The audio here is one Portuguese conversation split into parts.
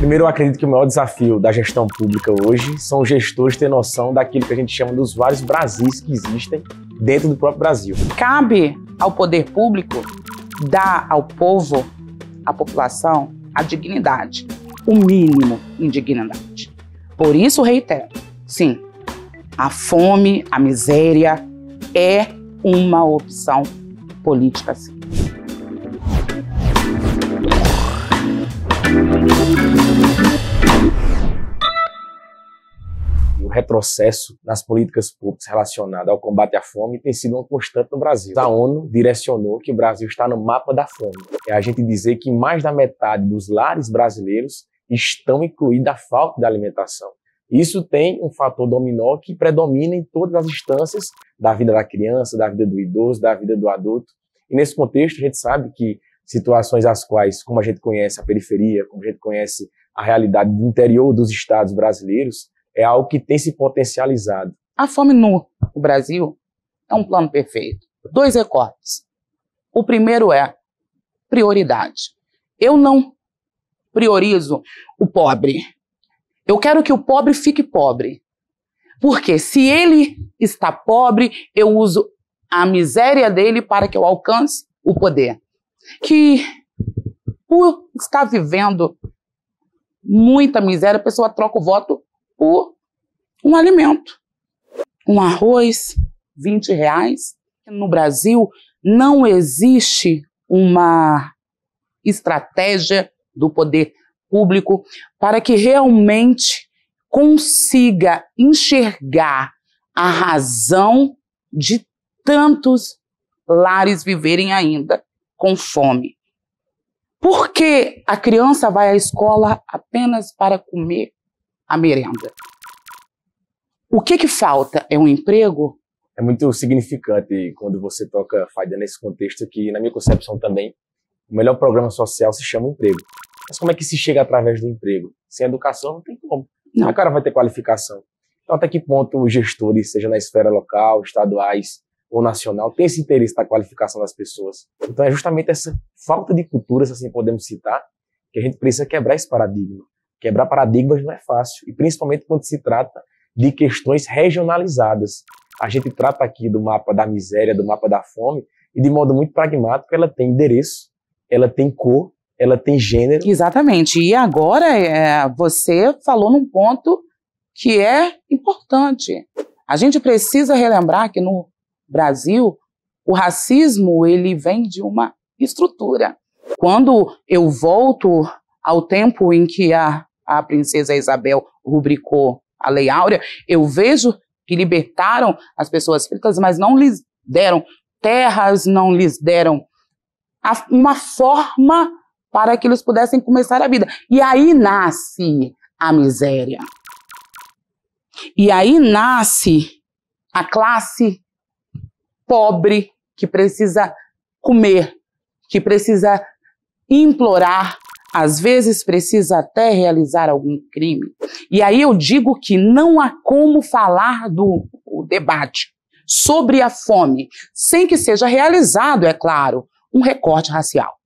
Primeiro, eu acredito que o maior desafio da gestão pública hoje são os gestores ter noção daquilo que a gente chama dos vários Brasis que existem dentro do próprio Brasil. Cabe ao poder público dar ao povo, à população, a dignidade, o mínimo de dignidade. Por isso, reitero: sim, a fome, a miséria é uma opção política, sim. O retrocesso nas políticas públicas relacionadas ao combate à fome tem sido uma constante no Brasil. A ONU direcionou que o Brasil está no mapa da fome. É a gente dizer que mais da metade dos lares brasileiros estão incluídos a falta de alimentação. Isso tem um fator dominó que predomina em todas as instâncias da vida da criança, da vida do idoso, da vida do adulto. E nesse contexto, a gente sabe que situações as quais, como a gente conhece a periferia, como a gente conhece a realidade do interior dos estados brasileiros, é algo que tem se potencializado. A fome no Brasil é um plano perfeito. Dois recortes. O primeiro é prioridade. Eu não priorizo o pobre. Eu quero que o pobre fique pobre. Porque se ele está pobre, eu uso a miséria dele para que eu alcance o poder. Que por estar vivendo muita miséria, a pessoa troca o voto por um alimento. Um arroz, 20 reais. No Brasil, não existe uma estratégia do poder público, para que realmente consiga enxergar a razão de tantos lares viverem ainda com fome. Por que a criança vai à escola apenas para comer a merenda? O que, que falta? É um emprego? É muito significante quando você toca Faida nesse contexto que, na minha concepção também, o melhor programa social se chama emprego. Mas como é que se chega através do emprego? Sem educação não tem como. Não. O cara vai ter qualificação. Então, até que ponto os gestores, seja na esfera local, estaduais ou nacional, têm esse interesse na qualificação das pessoas? Então, é justamente essa falta de cultura, se assim podemos citar, que a gente precisa quebrar esse paradigma. Quebrar paradigmas não é fácil, e principalmente quando se trata de questões regionalizadas. A gente trata aqui do mapa da miséria, do mapa da fome, e de modo muito pragmático, ela tem endereço, ela tem cor ela tem gênero. Exatamente. E agora é, você falou num ponto que é importante. A gente precisa relembrar que no Brasil o racismo ele vem de uma estrutura. Quando eu volto ao tempo em que a, a princesa Isabel rubricou a Lei Áurea, eu vejo que libertaram as pessoas pretas, mas não lhes deram terras, não lhes deram a, uma forma para que eles pudessem começar a vida. E aí nasce a miséria. E aí nasce a classe pobre que precisa comer, que precisa implorar, às vezes precisa até realizar algum crime. E aí eu digo que não há como falar do debate sobre a fome sem que seja realizado, é claro, um recorte racial.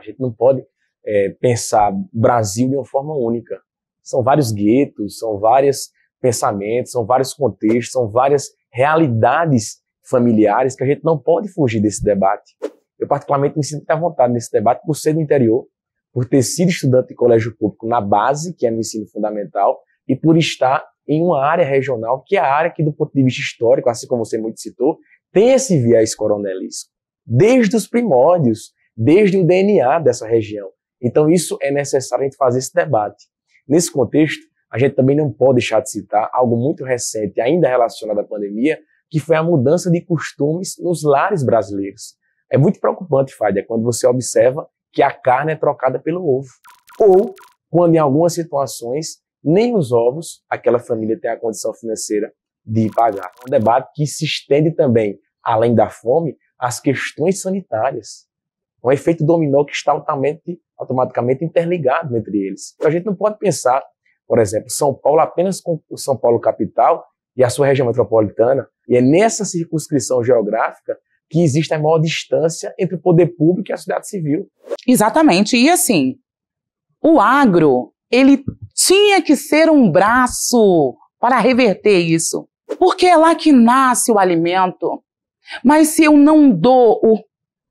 A gente não pode é, pensar Brasil de uma forma única. São vários guetos, são vários pensamentos, são vários contextos, são várias realidades familiares que a gente não pode fugir desse debate. Eu, particularmente, me sinto à vontade nesse debate por ser do interior, por ter sido estudante de colégio público na base, que é no ensino fundamental, e por estar em uma área regional, que é a área que, do ponto de vista histórico, assim como você muito citou, tem esse viés coronelisco. Desde os primórdios, desde o DNA dessa região. Então, isso é necessário a gente fazer esse debate. Nesse contexto, a gente também não pode deixar de citar algo muito recente, ainda relacionado à pandemia, que foi a mudança de costumes nos lares brasileiros. É muito preocupante, Fábio, quando você observa que a carne é trocada pelo ovo. Ou, quando em algumas situações, nem os ovos aquela família tem a condição financeira de pagar. É um debate que se estende também, além da fome, às questões sanitárias um efeito dominó que está altamente, automaticamente interligado entre eles. A gente não pode pensar, por exemplo, São Paulo apenas com São Paulo capital e a sua região metropolitana, e é nessa circunscrição geográfica que existe a maior distância entre o poder público e a sociedade civil. Exatamente. E assim, o agro, ele tinha que ser um braço para reverter isso. Porque é lá que nasce o alimento. Mas se eu não dou o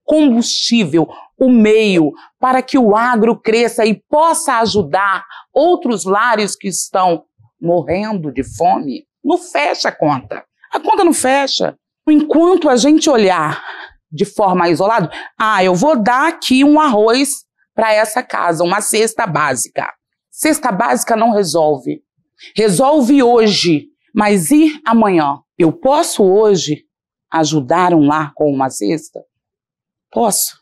combustível, o meio para que o agro cresça e possa ajudar outros lares que estão morrendo de fome. Não fecha a conta. A conta não fecha. Enquanto a gente olhar de forma isolada, ah, eu vou dar aqui um arroz para essa casa, uma cesta básica. Cesta básica não resolve. Resolve hoje, mas e amanhã? Eu posso hoje ajudar um lar com uma cesta? Posso.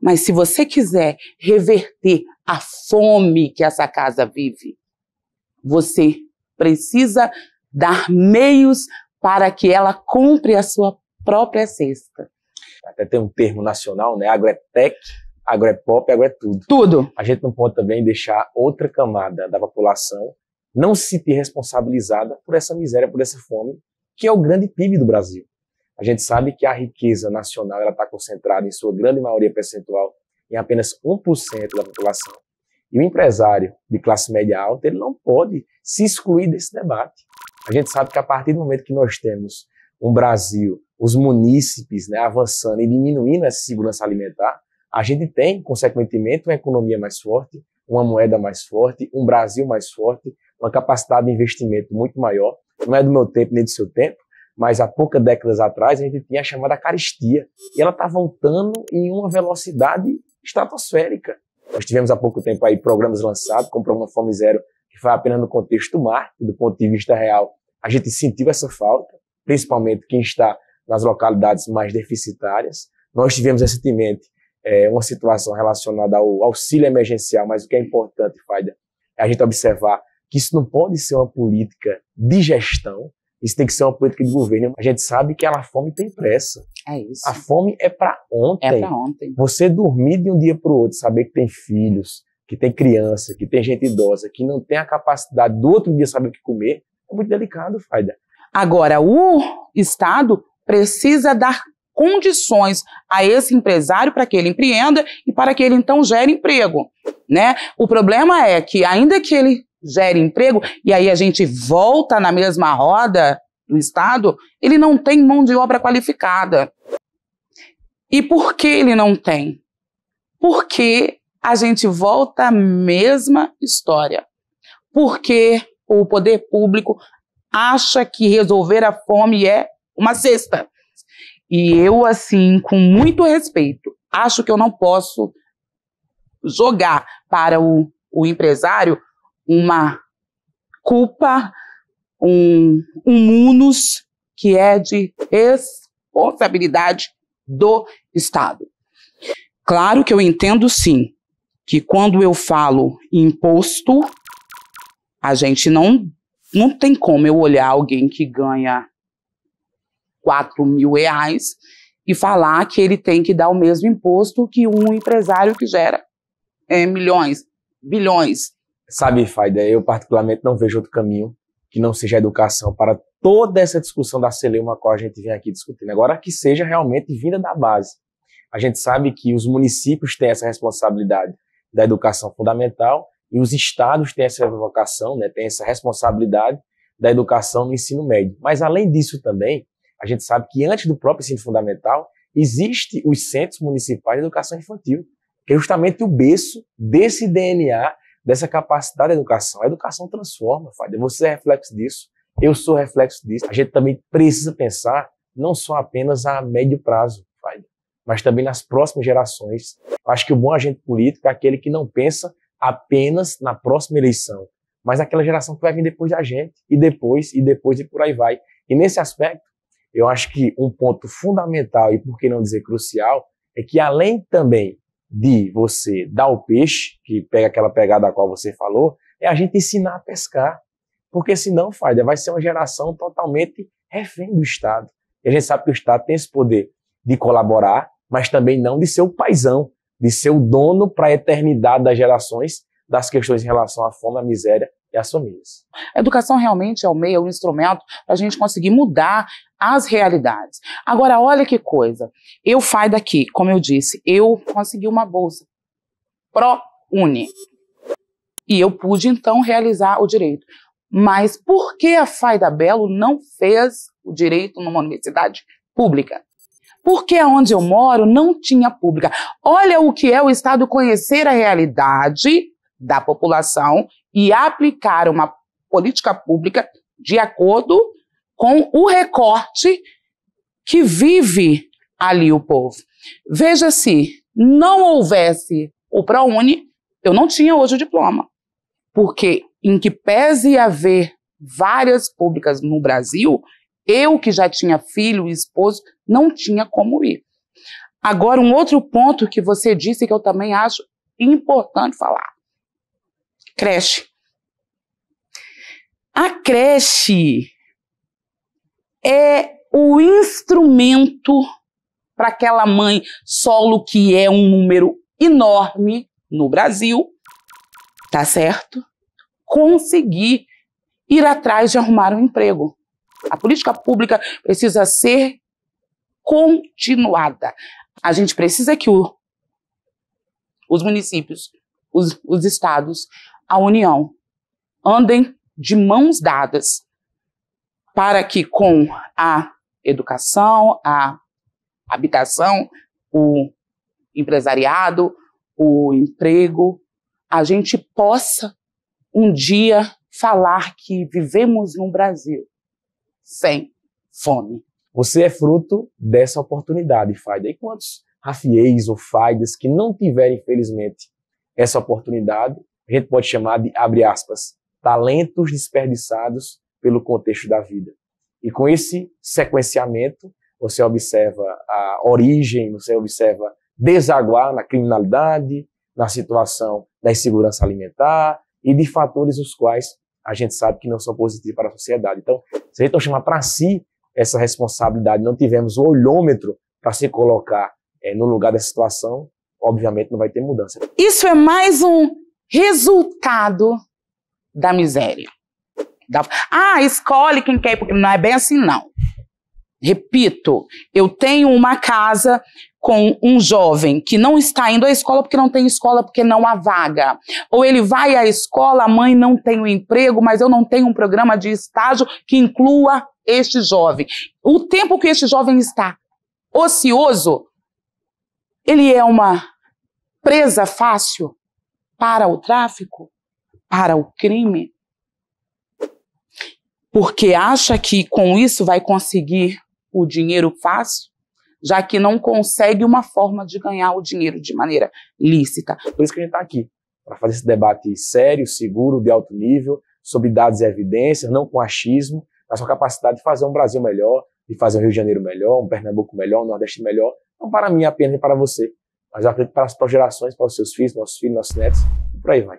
Mas se você quiser reverter a fome que essa casa vive, você precisa dar meios para que ela compre a sua própria cesta. Até tem um termo nacional, né? Agrotec, é agropop, é agrotudo. É tudo. A gente não pode também deixar outra camada da população não se sentir responsabilizada por essa miséria, por essa fome, que é o grande PIB do Brasil. A gente sabe que a riqueza nacional está concentrada, em sua grande maioria percentual, em apenas 1% da população. E o empresário de classe média alta ele não pode se excluir desse debate. A gente sabe que a partir do momento que nós temos um Brasil, os munícipes né, avançando e diminuindo essa segurança alimentar, a gente tem, consequentemente, uma economia mais forte, uma moeda mais forte, um Brasil mais forte, uma capacidade de investimento muito maior. Não é do meu tempo nem do seu tempo, mas há poucas décadas atrás a gente tinha a chamada caristia. E ela está voltando em uma velocidade estratosférica. Nós tivemos há pouco tempo aí programas lançados, como o programa Fome Zero, que foi apenas no contexto do mar. do ponto de vista real. A gente sentiu essa falta, principalmente quem está nas localidades mais deficitárias. Nós tivemos recentemente é, uma situação relacionada ao auxílio emergencial, mas o que é importante, Faida, é a gente observar que isso não pode ser uma política de gestão, isso tem que ser uma política de governo. A gente sabe que a fome tem pressa. É isso. A fome é para é ontem. É para ontem. Você dormir de um dia para o outro, saber que tem filhos, que tem criança, que tem gente idosa, que não tem a capacidade do outro dia saber o que comer, é muito delicado, Faida. Agora, o Estado precisa dar condições a esse empresário para que ele empreenda e para que ele então gere emprego, né? O problema é que ainda que ele gera emprego, e aí a gente volta na mesma roda do Estado, ele não tem mão de obra qualificada. E por que ele não tem? Porque a gente volta à mesma história. Porque o poder público acha que resolver a fome é uma cesta. E eu, assim, com muito respeito, acho que eu não posso jogar para o, o empresário uma culpa, um, um munus que é de responsabilidade do Estado. Claro que eu entendo sim que quando eu falo imposto, a gente não, não tem como eu olhar alguém que ganha 4 mil reais e falar que ele tem que dar o mesmo imposto que um empresário que gera é, milhões, bilhões. Sabe, Faida, eu particularmente não vejo outro caminho que não seja a educação para toda essa discussão da Celema a qual a gente vem aqui discutindo. Agora, que seja realmente vinda da base. A gente sabe que os municípios têm essa responsabilidade da educação fundamental e os estados têm essa vocação, né, têm essa responsabilidade da educação no ensino médio. Mas, além disso também, a gente sabe que antes do próprio ensino fundamental, existe os centros municipais de educação infantil, que é justamente o berço desse DNA dessa capacidade da educação. A educação transforma, Fábio. Você é reflexo disso, eu sou reflexo disso. A gente também precisa pensar não só apenas a médio prazo, Fábio, mas também nas próximas gerações. Acho que o bom agente político é aquele que não pensa apenas na próxima eleição, mas aquela geração que vai vir depois da gente, e depois, e depois, e por aí vai. E nesse aspecto, eu acho que um ponto fundamental e, por que não dizer, crucial, é que além também de você dar o peixe, que pega aquela pegada a qual você falou, é a gente ensinar a pescar. Porque senão, Fábio, vai ser uma geração totalmente refém do Estado. E a gente sabe que o Estado tem esse poder de colaborar, mas também não de ser o paizão, de ser o dono para a eternidade das gerações das questões em relação à fome, à miséria e assumir isso. A educação realmente é o meio, é o instrumento para a gente conseguir mudar as realidades. Agora, olha que coisa. Eu saio daqui, como eu disse, eu consegui uma bolsa pró-uni. E eu pude, então, realizar o direito. Mas por que a FAI da Belo não fez o direito numa universidade pública? Porque onde eu moro não tinha pública. Olha o que é o Estado conhecer a realidade da população e aplicar uma política pública de acordo com o recorte que vive ali o povo. Veja se não houvesse o ProUni, eu não tinha hoje o diploma. Porque, em que pese haver várias públicas no Brasil, eu que já tinha filho e esposo, não tinha como ir. Agora, um outro ponto que você disse que eu também acho importante falar. Creche. A creche é o instrumento para aquela mãe solo que é um número enorme no Brasil, tá certo? Conseguir ir atrás de arrumar um emprego. A política pública precisa ser continuada. A gente precisa que o, os municípios, os, os estados, a união. Andem de mãos dadas para que com a educação, a habitação, o empresariado, o emprego, a gente possa um dia falar que vivemos num Brasil sem fome. Você é fruto dessa oportunidade, Faida. E quantos Rafiéis ou Faidas que não tiveram, infelizmente, essa oportunidade, a gente pode chamar de, abre aspas, talentos desperdiçados pelo contexto da vida. E com esse sequenciamento, você observa a origem, você observa desaguar na criminalidade, na situação da insegurança alimentar e de fatores os quais a gente sabe que não são positivos para a sociedade. Então, se a gente não chamar para si essa responsabilidade, não tivermos o olhômetro para se colocar é, no lugar dessa situação, obviamente não vai ter mudança. Isso é mais um resultado da miséria. Da... Ah, escolhe quem quer, porque não é bem assim, não. Repito, eu tenho uma casa com um jovem que não está indo à escola porque não tem escola, porque não há vaga. Ou ele vai à escola, a mãe não tem o um emprego, mas eu não tenho um programa de estágio que inclua este jovem. O tempo que este jovem está ocioso, ele é uma presa fácil para o tráfico, para o crime, porque acha que com isso vai conseguir o dinheiro fácil, já que não consegue uma forma de ganhar o dinheiro de maneira lícita. Por isso que a gente está aqui, para fazer esse debate sério, seguro, de alto nível, sobre dados e evidências, não com achismo, mas com a capacidade de fazer um Brasil melhor, de fazer um Rio de Janeiro melhor, um Pernambuco melhor, um Nordeste melhor, não para mim é apenas, para você, mas eu acredito para as gerações, para os seus filhos, nossos filhos, nossos netos, e por aí vai.